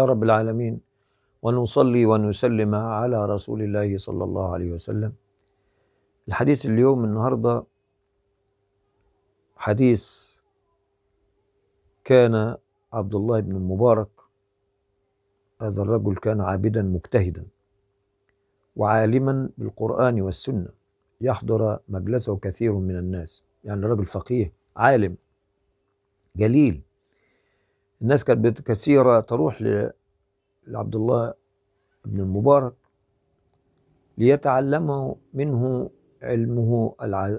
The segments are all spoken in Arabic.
يا رب العالمين ونصلي ونسلم على رسول الله صلى الله عليه وسلم الحديث اليوم النهارده حديث كان عبد الله بن المبارك هذا الرجل كان عابدا مجتهدا وعالما بالقرآن والسنة يحضر مجلسه كثير من الناس يعني رجل فقيه عالم جليل الناس كانت كثيرة تروح لعبد الله بن المبارك ليتعلمه منه علمه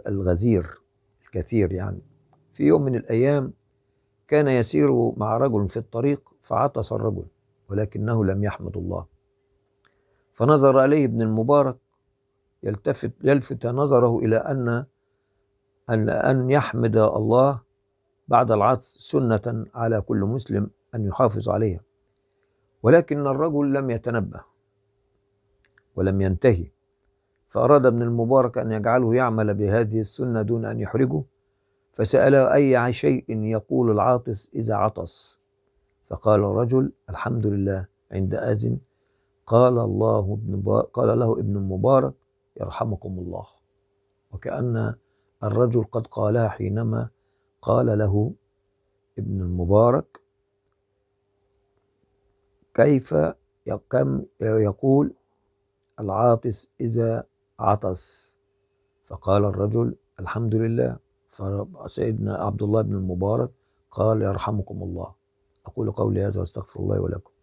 الغزير الكثير يعني في يوم من الأيام كان يسير مع رجل في الطريق فعطس الرجل ولكنه لم يحمد الله فنظر إليه ابن المبارك يلتفت يلفت نظره إلى أن أن أن يحمد الله بعد العطس سنة على كل مسلم أن يحافظ عليها ولكن الرجل لم يتنبه ولم ينتهي فأراد ابن المبارك أن يجعله يعمل بهذه السنة دون أن يحرجه فسأله أي شيء يقول العاطس إذا عطس فقال الرجل الحمد لله عند آذن قال الله ابن قال له ابن المبارك يرحمكم الله وكأن الرجل قد قالها حينما قال له ابن المبارك كيف يقم يقول العاطس إذا عطس فقال الرجل الحمد لله فسيدنا عبد الله بن المبارك قال يرحمكم الله أقول قولي هذا وأستغفر الله ولكم